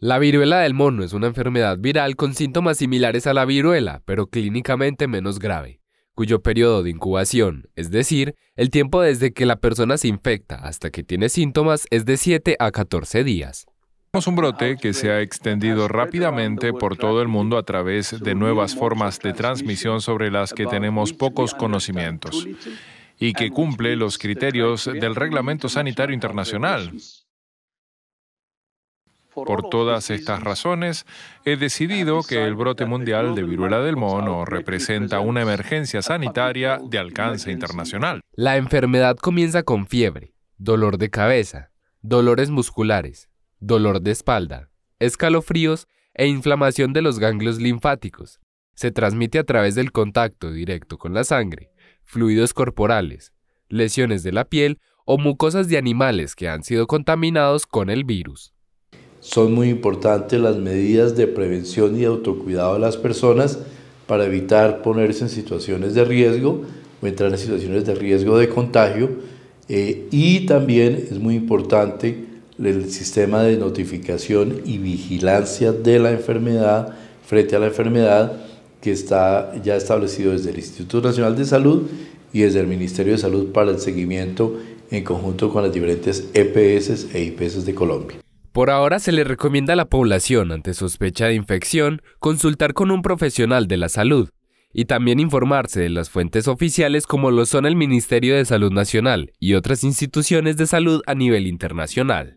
La viruela del mono es una enfermedad viral con síntomas similares a la viruela, pero clínicamente menos grave, cuyo periodo de incubación, es decir, el tiempo desde que la persona se infecta hasta que tiene síntomas, es de 7 a 14 días. Tenemos un brote que se ha extendido rápidamente por todo el mundo a través de nuevas formas de transmisión sobre las que tenemos pocos conocimientos y que cumple los criterios del Reglamento Sanitario Internacional. Por todas estas razones, he decidido que el brote mundial de viruela del mono representa una emergencia sanitaria de alcance internacional. La enfermedad comienza con fiebre, dolor de cabeza, dolores musculares, dolor de espalda, escalofríos e inflamación de los ganglios linfáticos. Se transmite a través del contacto directo con la sangre, fluidos corporales, lesiones de la piel o mucosas de animales que han sido contaminados con el virus. Son muy importantes las medidas de prevención y autocuidado de las personas para evitar ponerse en situaciones de riesgo o entrar en situaciones de riesgo de contagio. Eh, y también es muy importante el sistema de notificación y vigilancia de la enfermedad frente a la enfermedad que está ya establecido desde el Instituto Nacional de Salud y desde el Ministerio de Salud para el seguimiento en conjunto con las diferentes EPS e IPS e de Colombia. Por ahora se le recomienda a la población ante sospecha de infección consultar con un profesional de la salud y también informarse de las fuentes oficiales como lo son el Ministerio de Salud Nacional y otras instituciones de salud a nivel internacional.